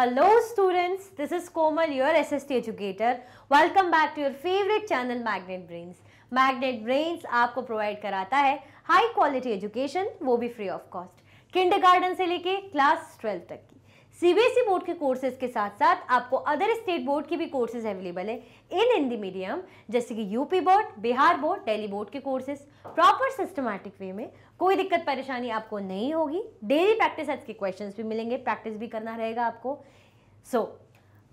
Hello students, this is Komal, your SST educator. Welcome back to your favorite channel Magnet Brains. Magnet Brains आपको provide कराता है high quality education वो भी free of cost kindergarten से लेके class twelfth तक की CBSE board e के कोर्सेज के साथ साथ आपको अदर स्टेट बोर्ड के भी कोर्सेज अवेलेबल है इन हिंदी मीडियम जैसे कि UP board Bihar board Delhi board के कोर्सेज प्रॉपर सिस्टमैटिक वे में कोई दिक्कत परेशानी आपको नहीं होगी डेली प्रैक्टिस सेट्स के क्वेश्चन भी मिलेंगे प्रैक्टिस भी करना रहेगा आपको सो so,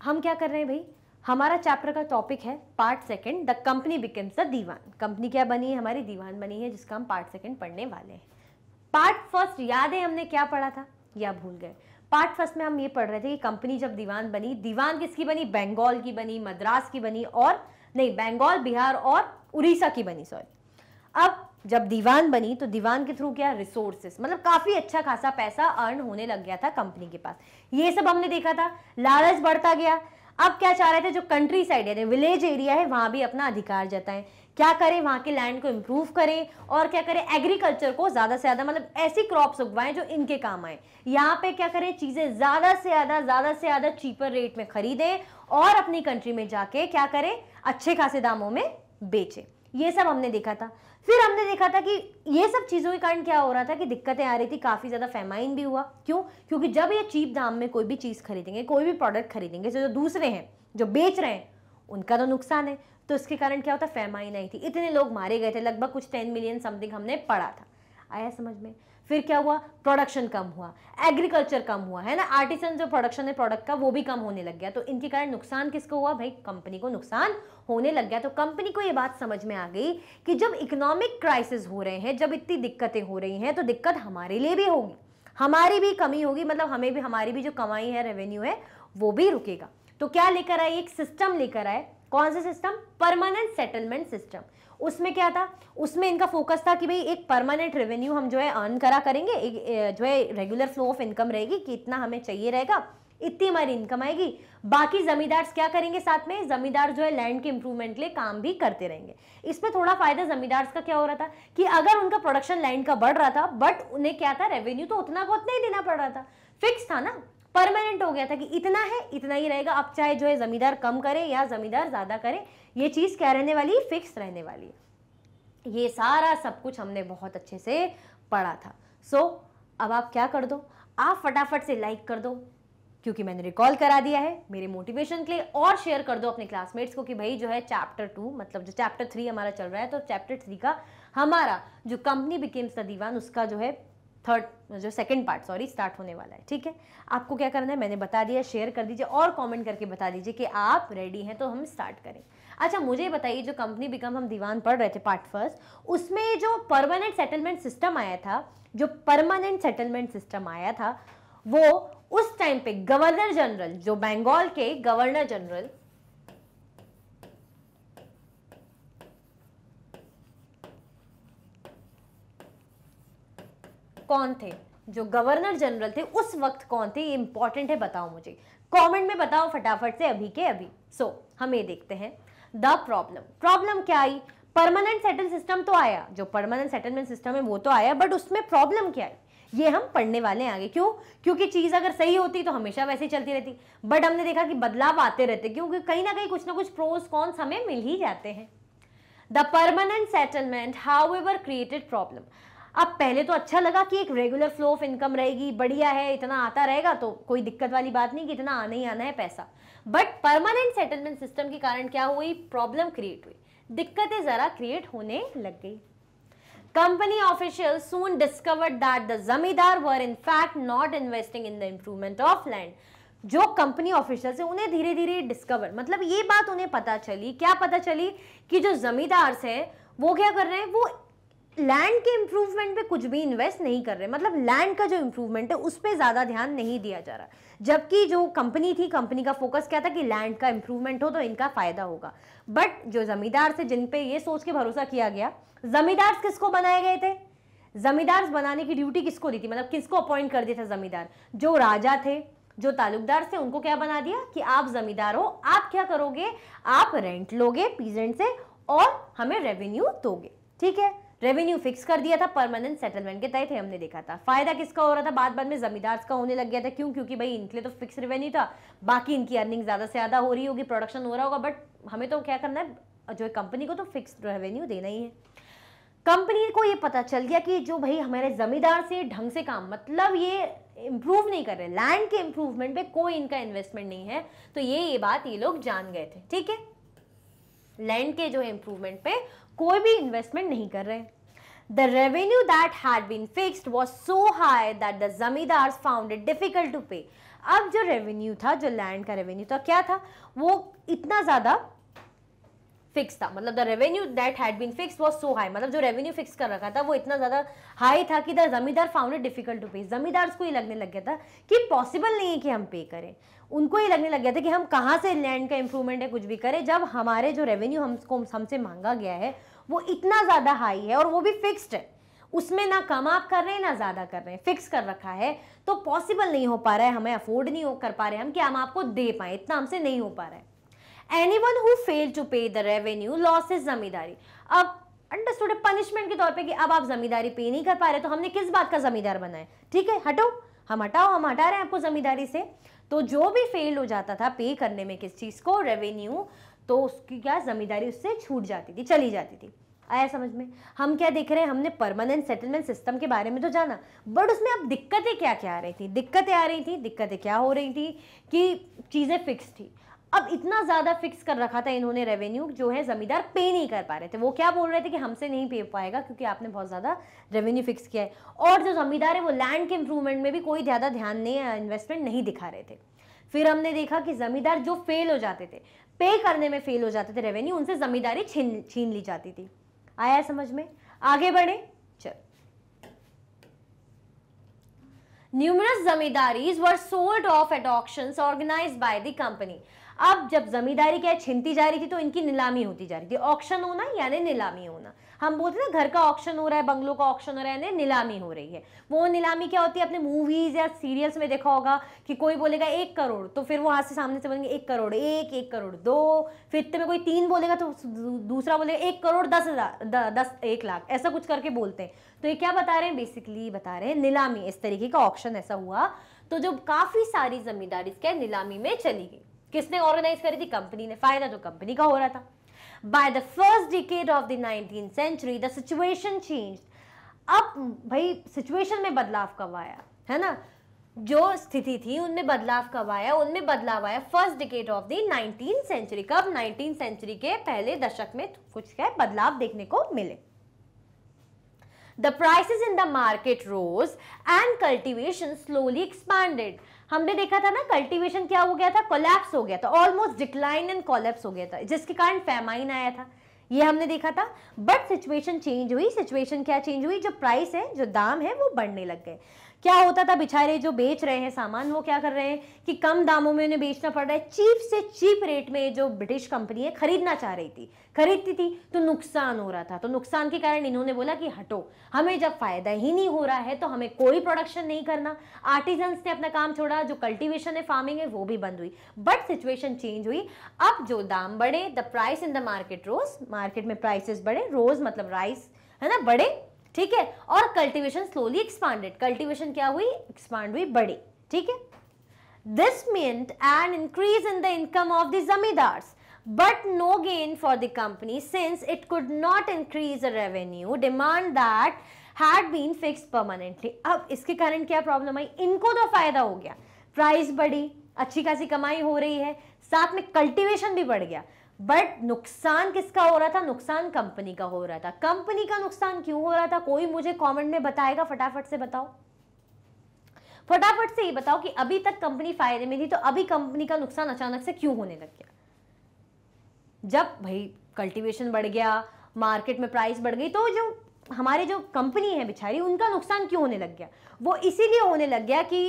हम क्या कर रहे हैं भाई हमारा चैप्टर का टॉपिक है part second the company becomes the Diwan company क्या बनी है हमारी दीवान बनी है जिसका हम पार्ट सेकंड पढ़ने वाले हैं पार्ट फर्स्ट याद है हमने क्या पढ़ा था या भूल गए पार्ट फर्स्ट में हम ये पढ़ रहे थे कि कंपनी जब दीवान बनी दीवान किसकी बनी बंगाल की बनी मद्रास की बनी और नहीं बंगाल बिहार और उड़ीसा की बनी सॉरी अब जब दीवान बनी तो दीवान के थ्रू क्या रिसोर्सेस मतलब काफी अच्छा खासा पैसा अर्न होने लग गया था कंपनी के पास ये सब हमने देखा था लालच बढ़ता गया अब क्या चाह रहे थे जो कंट्री साइड यानी विलेज एरिया है वहां भी अपना अधिकार जताएं क्या करें वहाँ के लैंड को इम्प्रूव करें और क्या करें एग्रीकल्चर को ज़्यादा से ज़्यादा मतलब ऐसी क्रॉप्स उगवाएं जो इनके काम आए यहाँ पे क्या करें चीज़ें ज़्यादा से ज़्यादा ज़्यादा से ज़्यादा चीपर रेट में खरीदें और अपनी कंट्री में जाके क्या करें अच्छे खासे दामों में बेचें ये सब हमने देखा था फिर हमने देखा था कि ये सब चीज़ों के कारण क्या हो रहा था कि दिक्कतें आ रही थी काफ़ी ज़्यादा फेमाइन भी हुआ क्यों क्योंकि जब ये चीप दाम में कोई भी चीज़ खरीदेंगे कोई भी प्रोडक्ट खरीदेंगे जो दूसरे हैं जो बेच रहे हैं उनका तो नुकसान है तो इसके कारण क्या होता फेमाइन आई थी इतने लोग मारे गए थे लगभग कुछ टेन मिलियन समथिंग हमने पढ़ा था आया समझ में फिर क्या हुआ प्रोडक्शन कम हुआ एग्रीकल्चर कम हुआ है ना आर्टिसन जो प्रोडक्शन है प्रोडक्ट का वो भी कम होने लग गया तो इनके कारण नुकसान किसको हुआ भाई कंपनी को नुकसान होने लग गया तो कंपनी को ये बात समझ में आ गई कि जब इकोनॉमिक क्राइसिस हो रहे हैं जब इतनी दिक्कतें हो रही हैं तो दिक्कत हमारे लिए भी होगी हमारी भी कमी होगी मतलब हमें भी हमारी भी जो कमाई है रेवेन्यू है वो भी रुकेगा तो क्या लेकर आए एक सिस्टम लेकर आए कौन सा सिस्टम परमानेंट सेटलमेंट सिस्टम उसमें क्या था उसमें इनका फोकस था कि भाई एक परमानेंट रेवेन्यू हम जो है अर्न करा करेंगे एक जो है रेगुलर फ्लो ऑफ इनकम रहेगी कि इतना हमें चाहिए रहेगा इतनी हमारी इनकम आएगी बाकी जमींदार क्या करेंगे साथ में जमींदार जो है लैंड के इंप्रूवमेंट लिए काम भी करते रहेंगे इसमें थोड़ा फायदा जमींदार का क्या हो रहा था कि अगर उनका प्रोडक्शन लैंड का बढ़ रहा था बट उन्हें क्या था रेवेन्यू तो उतना बहुत नहीं देना पड़ रहा था फिक्स था ना परमानेंट हो गया था कि इतना है इतना ही रहेगा अब चाहे जो है ज़मींदार कम करे या ज़मींदार ज़्यादा करे ये चीज़ क्या रहने वाली फिक्स रहने वाली है ये सारा सब कुछ हमने बहुत अच्छे से पढ़ा था सो so, अब आप क्या कर दो आप फटाफट से लाइक कर दो क्योंकि मैंने रिकॉल करा दिया है मेरे मोटिवेशन के लिए और शेयर कर दो अपने क्लासमेट्स को कि भाई जो है चैप्टर टू मतलब जो चैप्टर थ्री हमारा चल रहा है तो चैप्टर थ्री का हमारा जो कंपनी बिकेम्स द दीवान उसका जो है थर्ड जो सेकंड पार्ट सॉरी स्टार्ट होने वाला है ठीक है आपको क्या करना है मैंने बता दिया शेयर कर दीजिए और कमेंट करके बता दीजिए कि आप रेडी हैं तो हम स्टार्ट करें अच्छा मुझे बताइए जो कंपनी बिकम हम दीवान पढ़ रहे थे पार्ट फर्स्ट उसमें जो परमानेंट सेटलमेंट सिस्टम आया था जो परमानेंट सेटलमेंट सिस्टम आया था वो उस टाइम पे गवर्नर जनरल जो बंगाल के गवर्नर जनरल कौन थे जो गवर्नर जनरल थे उस वक्त कौन थे इंपॉर्टेंट है बताओ मुझे कमेंट में बताओ फटाफट से अभी के अभी सो so, हम ये देखते हैं द प्रॉब्लम प्रॉब्लम क्या आई परमानेंट सेटल सिस्टम तो आया जो परमानेंट सेटलमेंट सिस्टम है वो तो आया बट उसमें प्रॉब्लम क्या आई ये हम पढ़ने वाले हैं आगे क्यों क्योंकि चीज़ अगर सही होती तो हमेशा वैसे ही चलती रहती बट हमने देखा कि बदलाव आते रहते क्योंकि कहीं ना कहीं कुछ ना कुछ प्रोस कॉन्स हमें मिल ही जाते हैं the permanent settlement however created problem अब पहले तो अच्छा लगा कि एक रेगुलर फ्लो ऑफ इनकम रहेगी बढ़िया है इतना आता रहेगा तो कोई दिक्कत वाली बात नहीं कि इतना आना ही आना है पैसा बट परमानेंट सेटलमेंट सिस्टम के कारण क्या हुई प्रॉब्लम क्रिएट हुई दिक्कतें ज़रा क्रिएट होने लग गई company official soon discovered that the zamindar were in fact not investing in the improvement of land जो कंपनी ऑफिशियल है उन्हें धीरे धीरे डिस्कवर मतलब ये बात उन्हें पता चली क्या पता चली कि जो जमींदार्स हैं वो क्या कर रहे हैं वो लैंड के इम्प्रूवमेंट पे कुछ भी इन्वेस्ट नहीं कर रहे मतलब लैंड का जो इम्प्रूवमेंट है उस पर ज़्यादा ध्यान नहीं दिया जा रहा जबकि जो कंपनी थी कंपनी का फोकस क्या था कि लैंड का इम्प्रूवमेंट हो तो इनका फ़ायदा होगा बट जो ज़मींदार थे जिन पे ये सोच के भरोसा किया गया ज़मींदार किसको बनाए गए थे ज़मींदार बनाने की ड्यूटी किसको दी थी मतलब किसको अपॉइंट कर दिया था ज़मींदार जो राजा थे जो तालुकदार थे उनको क्या बना दिया कि आप ज़मींदार हो आप क्या करोगे आप रेंट लोगे पीजेंट से और हमें रेवेन्यू दोगे ठीक है रेवेन्यू फिक्स कर दिया था परमानेंट सेटलमेंट के तहत हमने देखा था फायदा किसका हो रहा था बाद बाद में जमींदार का होने लग गया था क्यों क्योंकि भाई इनके लिए तो फिक्स रेवेन्यू था बाकी इनकी अर्निंग ज़्यादा से ज़्यादा हो रही होगी प्रोडक्शन हो रहा होगा बट हमें तो क्या करना है जो कंपनी को तो फिक्स रेवेन्यू देना ही है कंपनी को ये पता चल गया कि जो भाई हमारे जमींदार से ढंग से काम मतलब ये इम्प्रूव नहीं कर रहे लैंड के इम्प्रूवमेंट पे कोई इनका इन्वेस्टमेंट नहीं है तो ये ये बात ये लोग जान गए थे ठीक है लैंड के जो है इम्प्रूवमेंट पे कोई भी इन्वेस्टमेंट नहीं कर रहे the revenue that had been fixed was so high that the zamindar found it difficult to pay अब जो रेवेन्यू था जो लैंड का रेवेन्यू था क्या था वो इतना ज़्यादा फिक्स था मतलब the revenue that had been fix was so high मतलब जो रेवेन्यू फिक्स कर रखा था वो इतना ज़्यादा हाई था कि the zamindar found it difficult to पे जमींदार को ये लगने लग गया था कि पॉसिबल नहीं है कि हम पे करें उनको ये लगने लग गया था कि हम कहाँ से लैंड का इम्प्रूवमेंट है कुछ भी करें जब हमारे जो रेवेन्यू हमको हमसे मांगा गया है वो इतना ज़्यादा हाई है और वो भी फिक्स्ड है उसमें ना कम आप कर रहे हैं ना ज़्यादा कर रहे हैं फिक्स कर रखा है तो पॉसिबल नहीं हो पा रहा है हमें अफोर्ड नहीं हो कर पा रहे हम कि हम आपको दे पाए इतना हमसे नहीं हो पा रहा है any one who fail to pay the revenue lost his zamindari अब अंडरस्टूड पनिशमेंट के तौर पे कि अब आप जमींदारी पे नहीं कर पा रहे तो हमने किस बात का जमींदार बनाए ठीक है हटो हम हटाओ हम हटा रहे हैं आपको ज़मींदारी से तो जो भी फेल हो जाता था पे करने में किस चीज़ को रेवेन्यू तो उसकी क्या ज़मींदारी उससे छूट जाती थी चली जाती थी आया समझ में हम क्या देख रहे हैं हमने परमानेंट सेटलमेंट सिस्टम के बारे में तो जाना बट उसमें अब दिक्कतें क्या क्या आ रही थी दिक्कतें आ रही थी दिक्कतें क्या हो रही थी कि चीज़ें फिक्स थी अब इतना ज़्यादा फिक्स कर रखा था इन्होंने रेवेन्यू जो है ज़मींदार पे नहीं कर पा रहे थे वो क्या बोल रहे थे कि हमसे नहीं पे पाएगा क्योंकि आपने बहुत ज़्यादा रेवेन्यू फिक्स किया है और जो ज़मींदार है वो लैंड के इंप्रूवमेंट में भी कोई ज़्यादा ध्यान नहीं इन्वेस्टमेंट नहीं दिखा रहे थे फिर हमने देखा कि ज़मींदार जो फेल हो जाते थे पे करने में फेल हो जाते थे रेवेन्यू उनसे ज़मींदारी छीन छीन ली जाती थी आया समझ में आगे बढ़े चल numerous zamindari were sold off at auctions organized by the company अब जब जमींदारी क्या छिनती जा रही थी तो इनकी नीलामी होती जा रही थी ऑक्शन होना यानी नीलामी होना हम बोलते हैं ना घर का ऑक्शन हो रहा है बंगलों का ऑक्शन हो रहा है यानी नीलामी हो रही है वो नीलामी क्या होती है अपने मूवीज या सीरियल्स में देखा होगा कि कोई बोलेगा एक करोड़ तो फिर वो हाथ से सामने से बोलेंगे एक करोड़ एक एक करोड़ दो फिर इतने में कोई तीन बोलेगा तो दूसरा बोलेगा एक करोड़ दस हज़ार दस एक लाख ऐसा कुछ करके बोलते हैं तो ये क्या बता रहे हैं बेसिकली बता रहे हैं नीलामी इस तरीके का ऑप्शन ऐसा हुआ तो जो काफ़ी सारी जमींदारी क्या नीलामी में चली गई किसने ऑर्गेनाइज करी थी कंपनी ने फायदा तो कंपनी का हो रहा था by the first decade of the nineteen century the situation change अब भाई सिचुएशन में बदलाव कब आया है ना जो स्थिति थी उनमें बदलाव कब आया उनमें बदलाव आया first decade of the nineteen century कब नाइनटीन सेंचुरी के पहले दशक में कुछ क्या बदलाव देखने को मिले the prices in the market rose and cultivation slowly expanded हमने देखा था ना कल्टीवेशन क्या हो गया था कोलैप्स हो गया था ऑलमोस्ट डिक्लाइन एंड कोलैप्स हो गया था जिसके कारण फेमाइन आया था ये हमने देखा था बट सिचुएशन चेंज हुई सिचुएशन क्या चेंज हुई जो प्राइस है जो दाम है वो बढ़ने लग गए क्या होता था बिछारे जो बेच रहे हैं सामान वो क्या कर रहे हैं कि कम दामों में उन्हें बेचना पड़ रहा है चीप से चीप रेट में जो ब्रिटिश कंपनी है खरीदना चाह रही थी खरीदती थी तो नुकसान हो रहा था तो नुकसान के कारण इन्होंने बोला कि हटो हमें जब फायदा ही नहीं हो रहा है तो हमें कोई प्रोडक्शन नहीं करना आर्टिजन्स ने अपना काम छोड़ा जो कल्टिवेशन है फार्मिंग है वो भी बंद हुई बट सिचुएशन चेंज हुई अब जो दाम बढ़े the price in the market rose market में प्राइसेस बढ़े रोज मतलब राइस है ना बढ़े ठीक है और कल्टिवेशन स्लोली एक्सपांडेड कल्टिवेशन क्या हुई एक्सपांड हुई बड़ी ठीक है this meant an increase in the income of the zamindar but no gain for the company since it could not increase a revenue demand that had been fix permanently अब इसके कारण क्या प्रॉब्लम आई इनको तो फायदा हो गया प्राइस बढ़ी अच्छी खासी कमाई हो रही है साथ में कल्टिवेशन भी बढ़ गया बट नुकसान किसका हो रहा था नुकसान कंपनी का हो रहा था कंपनी का नुकसान क्यों हो रहा था कोई मुझे कमेंट में बताएगा फटाफट से बताओ फटाफट से ये बताओ कि अभी तक कंपनी फायदे में थी तो अभी कंपनी का नुकसान अचानक से क्यों होने लग गया जब भाई कल्टीवेशन बढ़ गया मार्केट में प्राइस बढ़ गई तो जो हमारे जो कंपनी है बिछारी उनका नुकसान क्यों होने लग गया वो इसीलिए होने लग गया कि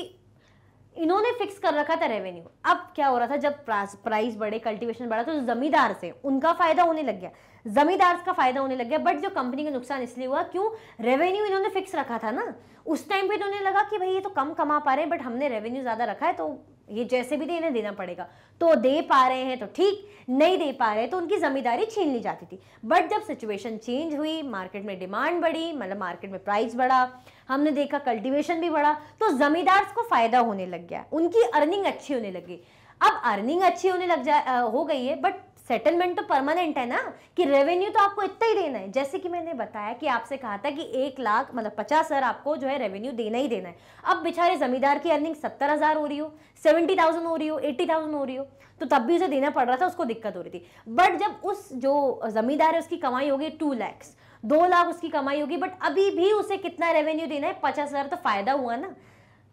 इन्होंने फिक्स कर रखा था रेवेन्यू अब क्या हो रहा था जब प्राइस बढ़े कल्टीवेशन बढ़ा तो जमींदार से उनका फायदा होने लग गया जमींदार का फायदा होने लग गया बट जो कंपनी का नुकसान इसलिए हुआ क्यों रेवेन्यू इन्होंने फिक्स रखा था ना उस टाइम पे इन्होंने लगा कि भाई ये तो कम कमा पा रहे हैं बट हमने रेवेन्यू ज़्यादा रखा है तो ये जैसे भी देना देना पड़ेगा तो दे पा रहे हैं तो ठीक नहीं दे पा रहे तो उनकी ज़मींदारी छीन ली जाती थी बट जब सिचुएशन चेंज हुई मार्केट में डिमांड बढ़ी मतलब मार्केट में प्राइस बढ़ा हमने देखा कल्टीवेशन भी बढ़ा तो ज़मींदार को फ़ायदा होने लग गया उनकी अर्निंग अच्छी होने लगी अब अर्निंग अच्छी होने लग जा हो गई है बट सेटलमेंट तो परमानेंट है ना कि रेवेन्यू तो आपको इतना ही देना है जैसे कि मैंने बताया कि आपसे कहा था कि एक लाख मतलब पचास हज़ार आपको जो है रेवेन्यू देना ही देना है अब बेचारे जमींदार की अर्निंग सत्तर हज़ार हो रही हो सेवेंटी थाउजेंड हो रही हो एट्टी थाउजेंड हो रही हो तो तब भी उसे देना पड़ रहा था उसको दिक्कत हो रही थी बट जब उस जो जमींदार है उसकी कमाई होगी टू लैक्स दो लाख उसकी कमाई होगी बट अभी भी उसे कितना रेवेन्यू देना है पचास हज़ार तो फायदा हुआ ना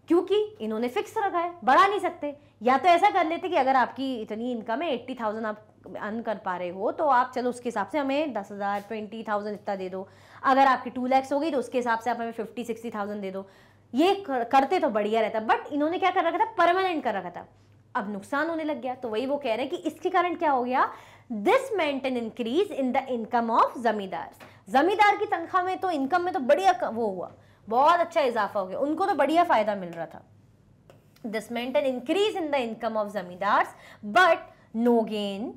क्योंकि इन्होंने फिक्स रखा है बढ़ा नहीं सकते या तो ऐसा कर लेते कि अगर आपकी इतनी इनकम है एट्टी थाउजेंड आप अर्न कर पा रहे हो तो आप चलो उसके हिसाब से हमें दस हज़ार ट्वेंटी थाउजेंड इतना दे दो अगर आपकी टू लैक्स हो गई तो उसके हिसाब से आप हमें फिफ्टी सिक्सटी थाउजेंड दे दो ये करते तो बढ़िया रहता बट इन्होंने क्या कर रखा था परमानेंट कर रखा था अब नुकसान होने लग गया तो वही वो कह रहे हैं कि इसके कारण क्या हो गया this meant an increase in the income of zamindar zamindar की तनख्वाह में तो इनकम में तो बढ़िया वो हुआ बहुत अच्छा इजाफा हो गया उनको तो बढ़िया फ़ायदा मिल रहा था this meant an increase in the income of zamindars but no gain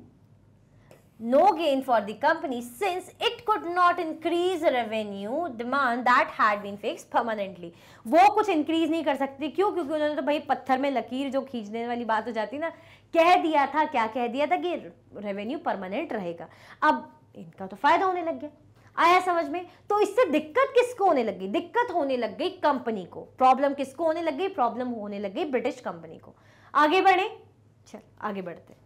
no gain for the company since it could not increase revenue demand that had been fix permanently वो कुछ इंक्रीज नहीं कर सकती क्यों क्योंकि उन्होंने तो भाई पत्थर में लकीर जो खींचने वाली बात हो जाती ना कह दिया था क्या कह दिया था कि रेवेन्यू परमानेंट रहेगा अब इनका तो फायदा होने लग गया आया समझ में तो इससे दिक्कत किसको होने लगी दिक्कत होने लग गई कंपनी को प्रॉब्लम किसको होने लग गई प्रॉब्लम होने लग गई ब्रिटिश कंपनी को आगे बढ़े चल आगे बढ़ते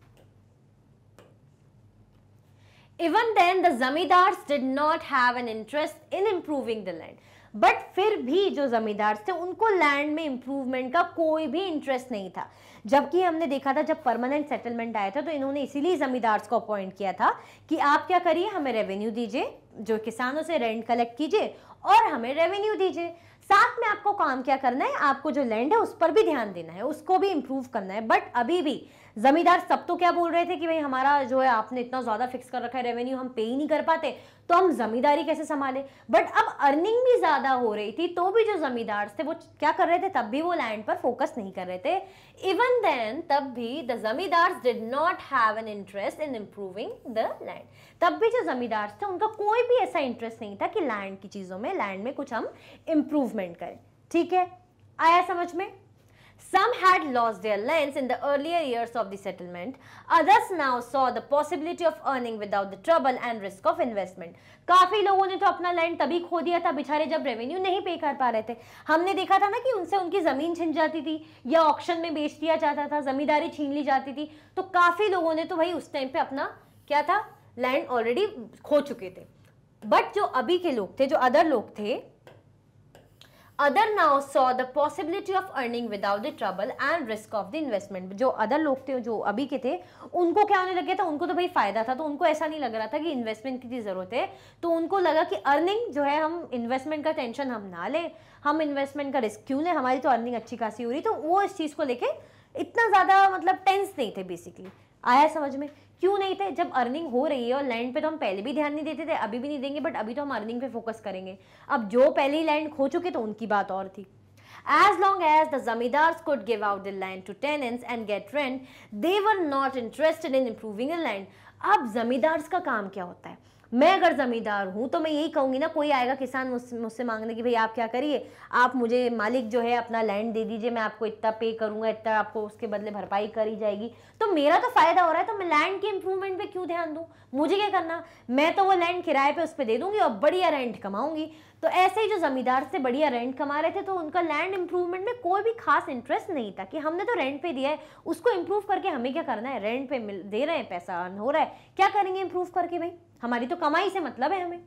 even then the zamindars did not have an interest in improving the land but फिर भी जो जमींदार थे उनको लैंड में इंप्रूवमेंट का कोई भी इंटरेस्ट नहीं था जबकि हमने देखा था जब परमानेंट सेटलमेंट आया था तो इन्होंने इसीलिए जमींदार्स को अपॉइंट किया था कि आप क्या करिए हमें रेवेन्यू दीजिए जो किसानों से रेंट कलेक्ट कीजिए और हमें रेवेन्यू दीजिए साथ में आपको काम क्या करना है आपको जो लैंड है उस पर भी ध्यान देना है उसको भी इम्प्रूव करना है बट अभी भी जमींदार सब तो क्या बोल रहे थे कि भाई हमारा जो है आपने इतना ज़्यादा फिक्स कर रखा है रेवेन्यू हम पे ही नहीं कर पाते तो हम जमींदारी कैसे संभाले बट अब अर्निंग भी ज़्यादा हो रही थी तो भी जो जमींदार थे वो क्या कर रहे थे तब भी वो लैंड पर फोकस नहीं कर रहे थे इवन देन तब भी the zamindar did not have an interest in improving the land तब भी जो जमींदार थे उनका कोई भी ऐसा इंटरेस्ट नहीं था कि लैंड की चीज़ों में लैंड में कुछ हम इम्प्रूवमेंट करें ठीक है आया समझ में Some had lost their lands in the earlier years of the settlement. Others now saw the possibility of earning without the trouble and risk of investment. काफी लोगों ने तो अपना लैंड तभी खो दिया था बिचारे जब रेवेन्यू नहीं पे कर पा रहे थे हमने देखा था ना कि उनसे उनकी ज़मीन छिन जाती थी या ऑक्शन में बेच दिया जाता था ज़मींदारी छीन ली जाती थी तो काफ़ी लोगों ने तो भाई उस टाइम पे अपना क्या था लैंड ऑलरेडी खो चुके थे बट जो अभी के लोग थे जो अदर लोग थे other now saw the possibility of earning without the trouble and risk of the investment जो अदर लोग थे जो अभी के थे उनको क्या होने लग गया था उनको तो भाई फायदा था तो उनको ऐसा नहीं लग रहा था कि इन्वेस्टमेंट की ज़रूरत है तो उनको लगा कि अर्निंग जो है हम इन्वेस्टमेंट का टेंशन हम ना लें हम इन्वेस्टमेंट का रिस्क क्यों लें हमारी तो अर्निंग अच्छी खासी हो रही तो वो इस चीज़ को लेके इतना ज़्यादा मतलब टेंस नहीं थे बेसिकली आया समझ में क्यों नहीं थे जब अर्निंग हो रही है और लैंड पे तो हम पहले भी ध्यान नहीं देते थे अभी भी नहीं देंगे बट अभी तो हम अर्निंग पे फोकस करेंगे अब जो पहले ही लैंड खो चुके तो उनकी बात और थी as long as the zamindars could give out the land to tenants and get rent they were not interested in improving the land अब जमींदार्स का काम क्या होता है मैं अगर ज़मींदार हूँ तो मैं यही कहूँगी ना कोई आएगा किसान मुझसे मांगने की भाई आप क्या करिए आप मुझे मालिक जो है अपना लैंड दे दीजिए मैं आपको इतना पे करूँगा इतना आपको उसके बदले भरपाई करी जाएगी तो मेरा तो फ़ायदा हो रहा है तो मैं लैंड के इम्प्रूवमेंट पर क्यों ध्यान दूँ मुझे क्या करना मैं तो वो लैंड किराए पर उस पर दे दूँगी और बढ़िया रेंट कमाऊँगी तो ऐसे ही जो ज़मींदार से बढ़िया रेंट कमा रहे थे तो उनका लैंड इम्प्रूवमेंट में कोई भी खास इंटरेस्ट नहीं था कि हमने तो रेंट पे दिया है उसको इम्प्रूव करके हमें क्या करना है रेंट पे मिल दे रहे हैं पैसा अर्न हो रहा है क्या करेंगे इम्प्रूव करके भाई हमारी तो कमाई से मतलब है हमें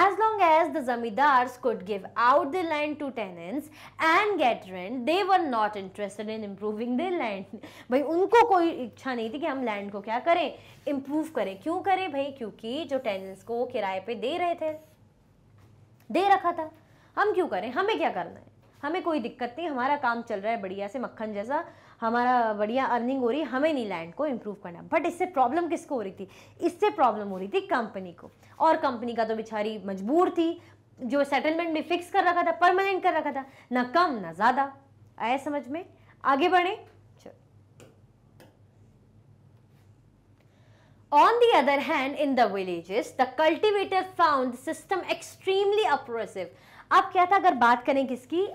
as long as the zamindar could give out the land to tenants and get rent they were not interested in improving the land भाई उनको कोई इच्छा नहीं थी कि हम लैंड को क्या करें इम्प्रूव करें क्यों करें भाई क्योंकि जो टेनेंट्स को किराए पे दे रहे थे दे रखा था हम क्यों करें हमें क्या करना है हमें कोई दिक्कत नहीं हमारा काम चल रहा है बढ़िया से मक्खन जैसा हमारा बढ़िया अर्निंग हो रही है हमें नहीं लैंड को इम्प्रूव करना बट इससे प्रॉब्लम किसको हो रही थी इससे प्रॉब्लम हो रही थी कंपनी को और कंपनी का तो बेचारी मजबूर थी जो सेटलमेंट भी फिक्स कर रखा था परमानेंट कर रखा था ना कम ना ज़्यादा आए समझ में आगे बढ़े on the other hand in the villages, the cultivator found system extremely oppressive अब क्या था अगर बात करें किसकी